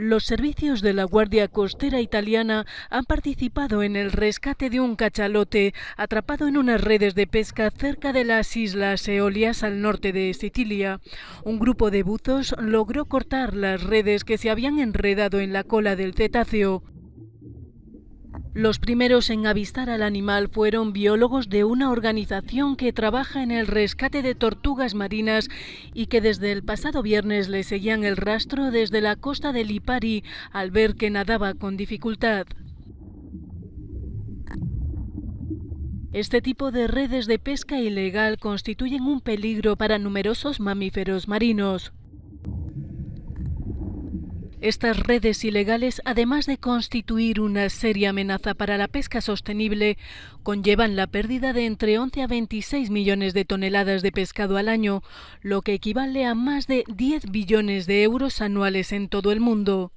Los servicios de la Guardia Costera Italiana han participado en el rescate de un cachalote atrapado en unas redes de pesca cerca de las islas Eolias al norte de Sicilia. Un grupo de buzos logró cortar las redes que se habían enredado en la cola del cetáceo. Los primeros en avistar al animal fueron biólogos de una organización que trabaja en el rescate de tortugas marinas y que desde el pasado viernes le seguían el rastro desde la costa de Lipari al ver que nadaba con dificultad. Este tipo de redes de pesca ilegal constituyen un peligro para numerosos mamíferos marinos. Estas redes ilegales, además de constituir una seria amenaza para la pesca sostenible, conllevan la pérdida de entre 11 a 26 millones de toneladas de pescado al año, lo que equivale a más de 10 billones de euros anuales en todo el mundo.